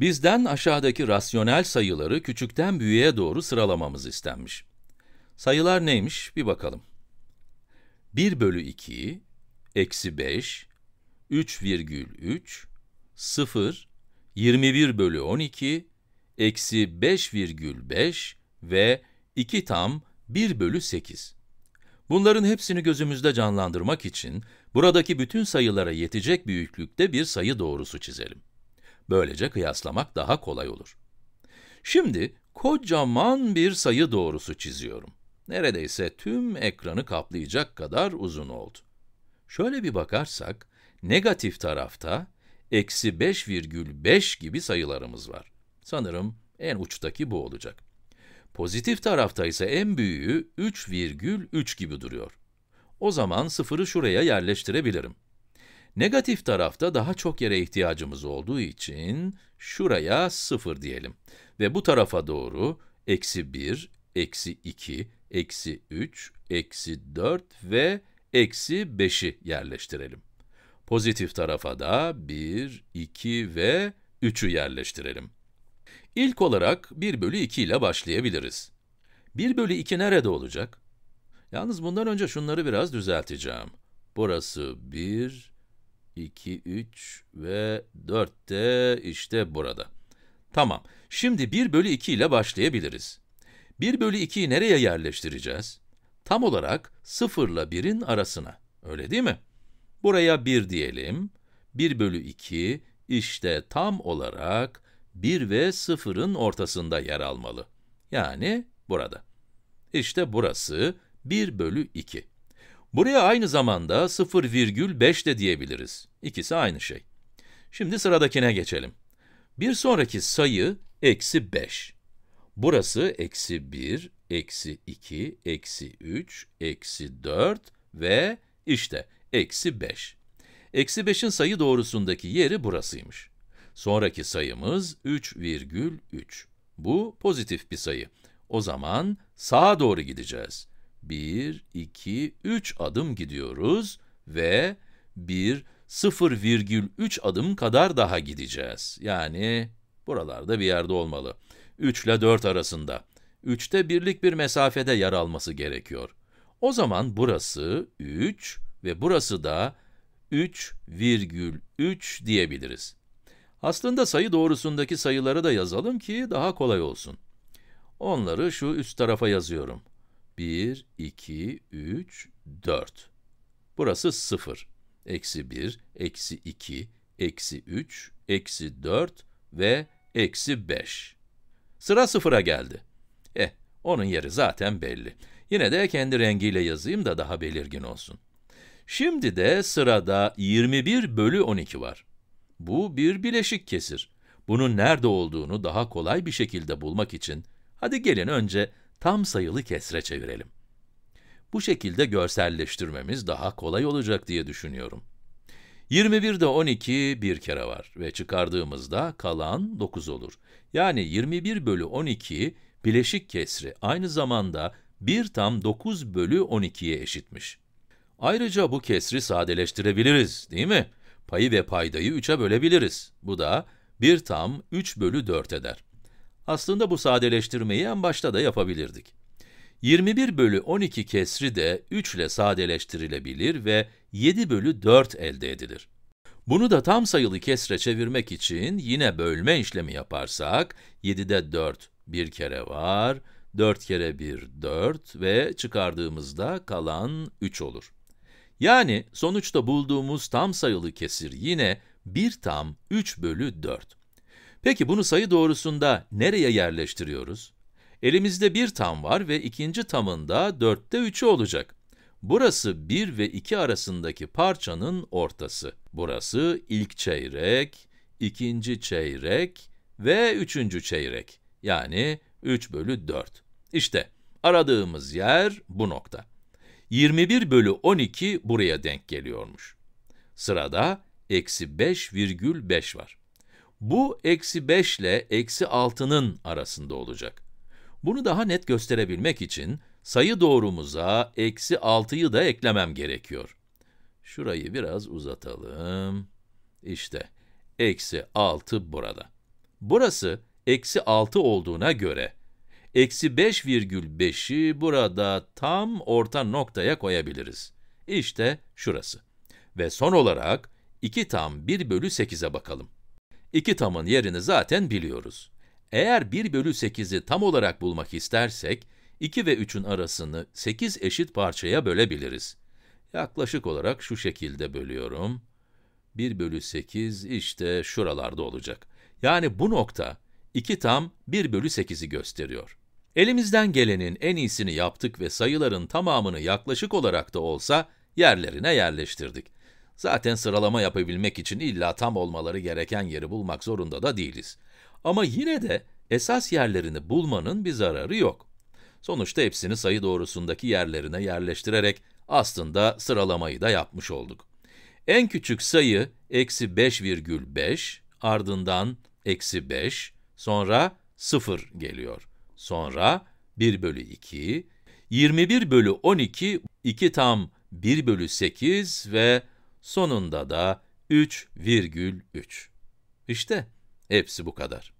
Bizden aşağıdaki rasyonel sayıları küçükten büyüğe doğru sıralamamız istenmiş. Sayılar neymiş bir bakalım. 1 bölü 2, eksi 5, 3 virgül 3, 0, 21 bölü 12, eksi 5 virgül 5 ve 2 tam 1 bölü 8. Bunların hepsini gözümüzde canlandırmak için buradaki bütün sayılara yetecek büyüklükte bir sayı doğrusu çizelim. Böylece kıyaslamak daha kolay olur. Şimdi kocaman bir sayı doğrusu çiziyorum. Neredeyse tüm ekranı kaplayacak kadar uzun oldu. Şöyle bir bakarsak, negatif tarafta eksi 5,5 gibi sayılarımız var. Sanırım en uçtaki bu olacak. Pozitif tarafta ise en büyüğü 3,3 gibi duruyor. O zaman sıfırı şuraya yerleştirebilirim. Negatif tarafta daha çok yere ihtiyacımız olduğu için şuraya 0 diyelim. Ve bu tarafa doğru eksi 1, eksi 2, eksi 3, eksi 4 ve eksi 5'i yerleştirelim. Pozitif tarafa da 1, 2 ve 3'ü yerleştirelim. İlk olarak 1 bölü 2 ile başlayabiliriz. 1 bölü 2 nerede olacak? Yalnız bundan önce şunları biraz düzelteceğim. Burası 1, 2, 3 ve 4 de işte burada. Tamam, şimdi 1 bölü 2 ile başlayabiliriz. 1 bölü 2'yi nereye yerleştireceğiz? Tam olarak 0 ile 1'in arasına, öyle değil mi? Buraya 1 diyelim, 1 bölü 2 işte tam olarak 1 ve 0'ın ortasında yer almalı. Yani burada. İşte burası 1 bölü 2. Buraya aynı zamanda 0,5 de diyebiliriz. İkisi aynı şey. Şimdi sıradakine geçelim. Bir sonraki sayı eksi 5. Burası eksi 1, eksi 2, eksi 3, eksi 4 ve işte eksi 5. Eksi 5'in sayı doğrusundaki yeri burasıymış. Sonraki sayımız 3,3. Bu pozitif bir sayı. O zaman sağa doğru gideceğiz. 1, 2, 3 adım gidiyoruz ve 1, 0,3 adım kadar daha gideceğiz. Yani buralarda bir yerde olmalı. 3 ile 4 arasında. 3'te birlik bir mesafede yer alması gerekiyor. O zaman burası 3 ve burası da 3,3 diyebiliriz. Aslında sayı doğrusundaki sayıları da yazalım ki daha kolay olsun. Onları şu üst tarafa yazıyorum. 1, 2, 3, 4. Burası 0. Eksi 1, eksi 2, eksi 3, eksi 4 ve eksi 5. Sıra sıfıra geldi. Eh, onun yeri zaten belli. Yine de kendi rengiyle yazayım da daha belirgin olsun. Şimdi de sırada 21 bölü 12 var. Bu bir bileşik kesir. Bunun nerede olduğunu daha kolay bir şekilde bulmak için, hadi gelin önce tam sayılı kesre çevirelim. Bu şekilde görselleştirmemiz daha kolay olacak diye düşünüyorum. 21'de 12 bir kere var ve çıkardığımızda kalan 9 olur. Yani 21 bölü 12 bileşik kesri aynı zamanda 1 tam 9 bölü 12'ye eşitmiş. Ayrıca bu kesri sadeleştirebiliriz değil mi? Payı ve paydayı 3'e bölebiliriz. Bu da 1 tam 3 bölü 4 eder. Aslında bu sadeleştirmeyi en başta da yapabilirdik. 21 bölü 12 kesri de 3 ile sadeleştirilebilir ve 7 bölü 4 elde edilir. Bunu da tam sayılı kesre çevirmek için yine bölme işlemi yaparsak, 7'de 4 bir kere var, 4 kere 1 4 ve çıkardığımızda kalan 3 olur. Yani sonuçta bulduğumuz tam sayılı kesir yine 1 tam 3 bölü 4. Peki bunu sayı doğrusunda nereye yerleştiriyoruz? Elimizde bir tam var ve ikinci tamın da dörtte üçü olacak. Burası 1 ve 2 arasındaki parçanın ortası. Burası ilk çeyrek, ikinci çeyrek ve üçüncü çeyrek. Yani 3 bölü 4. İşte aradığımız yer bu nokta. 21 bölü 12 buraya denk geliyormuş. Sırada eksi 5,5 var. Bu eksi 5 ile eksi 6'nın arasında olacak. Bunu daha net gösterebilmek için sayı doğrumuza eksi 6'yı da eklemem gerekiyor. Şurayı biraz uzatalım. İşte, eksi 6 burada. Burası eksi 6 olduğuna göre, eksi 5,5'i burada tam orta noktaya koyabiliriz. İşte şurası. Ve son olarak 2 tam 1 bölü 8'e bakalım. İki tamın yerini zaten biliyoruz. Eğer 1 bölü 8'i tam olarak bulmak istersek, 2 ve 3'ün arasını 8 eşit parçaya bölebiliriz. Yaklaşık olarak şu şekilde bölüyorum. 1 bölü 8 işte şuralarda olacak. Yani bu nokta 2 tam 1 bölü 8'i gösteriyor. Elimizden gelenin en iyisini yaptık ve sayıların tamamını yaklaşık olarak da olsa yerlerine yerleştirdik. Zaten sıralama yapabilmek için illa tam olmaları gereken yeri bulmak zorunda da değiliz. Ama yine de esas yerlerini bulmanın bir zararı yok. Sonuçta hepsini sayı doğrusundaki yerlerine yerleştirerek aslında sıralamayı da yapmış olduk. En küçük sayı eksi 5,5, ardından eksi 5, sonra 0 geliyor. Sonra 1 bölü 2, 21 bölü 12, 2 tam 1 bölü 8 ve sonunda da 3,3. İşte hepsi bu kadar.